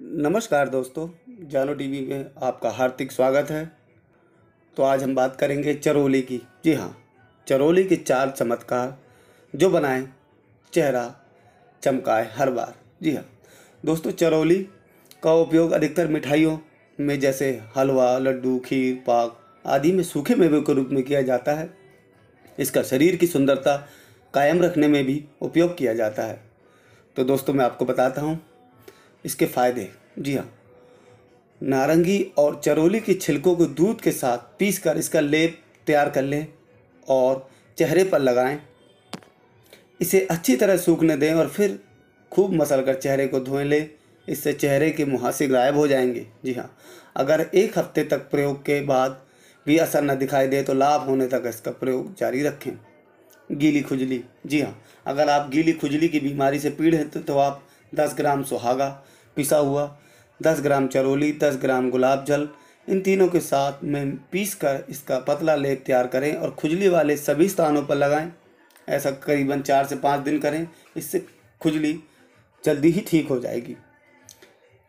नमस्कार दोस्तों जानो टीवी में आपका हार्दिक स्वागत है तो आज हम बात करेंगे चरोली की जी हाँ चरोली के चार चमत्कार जो बनाए चेहरा चमकाए हर बार जी हाँ दोस्तों चरोली का उपयोग अधिकतर मिठाइयों में जैसे हलवा लड्डू खीर पाक आदि में सूखे मेवे के रूप में किया जाता है इसका शरीर की सुंदरता कायम रखने में भी उपयोग किया जाता है तो दोस्तों मैं आपको बताता हूँ इसके फायदे जी हाँ नारंगी और चरोली के छिलकों को दूध के साथ पीस कर इसका लेप तैयार कर लें और चेहरे पर लगाएं इसे अच्छी तरह सूखने दें और फिर खूब मसल कर चेहरे को धोए लें इससे चेहरे के मुहासे गायब हो जाएंगे जी हाँ अगर एक हफ्ते तक प्रयोग के बाद भी असर न दिखाई दे तो लाभ होने तक इसका प्रयोग जारी रखें गीली खुजली जी हाँ अगर आप गीली खुजली की बीमारी से पीड़ित हैं तो, तो आप 10 ग्राम सुहागा पिसा हुआ दस ग्राम चरोली दस ग्राम गुलाब जल इन तीनों के साथ में पीस कर इसका पतला लेप तैयार करें और खुजली वाले सभी स्थानों पर लगाएं ऐसा करीबन चार से पाँच दिन करें इससे खुजली जल्दी ही ठीक हो जाएगी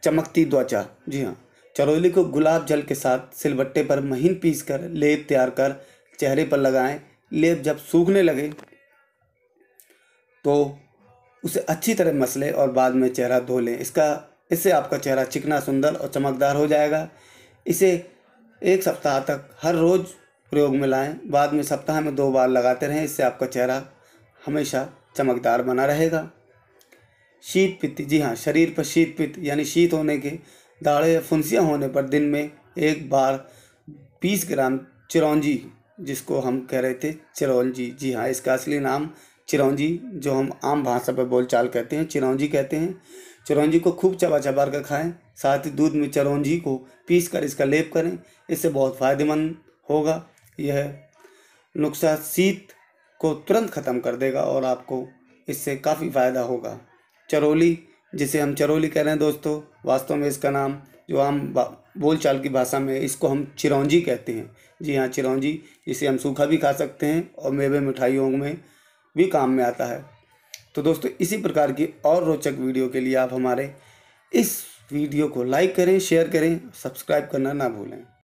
चमकती त्वचा जी हाँ चरोली को गुलाब जल के साथ सिलबट्टे पर महीन पीस कर लेप तैयार कर चेहरे पर लगाएं लेप जब सूखने लगे तो उसे अच्छी तरह मसलें और बाद में चेहरा धो लें इसका इससे आपका चेहरा चिकना सुंदर और चमकदार हो जाएगा इसे एक सप्ताह तक हर रोज़ प्रयोग में लाएं बाद में सप्ताह में दो बार लगाते रहें इससे आपका चेहरा हमेशा चमकदार बना रहेगा शीत पित्त जी हाँ शरीर पर शीत पित्त यानी शीत होने के दाढ़े या फुंसियाँ होने पर दिन में एक बार बीस ग्राम चिरौंजी जिसको हम कह रहे थे चिरौंजी जी हाँ इसका असली नाम चिरौंजी जो हम आम भाषा पर बोलचाल कहते हैं चिरौंजी कहते हैं चिरौंजी को खूब चबा चबा कर खाएँ साथ ही दूध में चिरौंजी को पीस कर इसका लेप करें इससे बहुत फ़ायदेमंद होगा यह नुस्खा शीत को तुरंत ख़त्म कर देगा और आपको इससे काफ़ी फ़ायदा होगा चरोली जिसे हम चरोली कह रहे हैं दोस्तों वास्तव में इसका नाम जो आम बोलचाल की भाषा में इसको हम चिरौंजी कहते हैं जी हाँ चिरौंजी जिसे हम सूखा भी खा सकते हैं और मेवे मिठाइयों में भी काम में आता है तो दोस्तों इसी प्रकार की और रोचक वीडियो के लिए आप हमारे इस वीडियो को लाइक करें शेयर करें सब्सक्राइब करना ना भूलें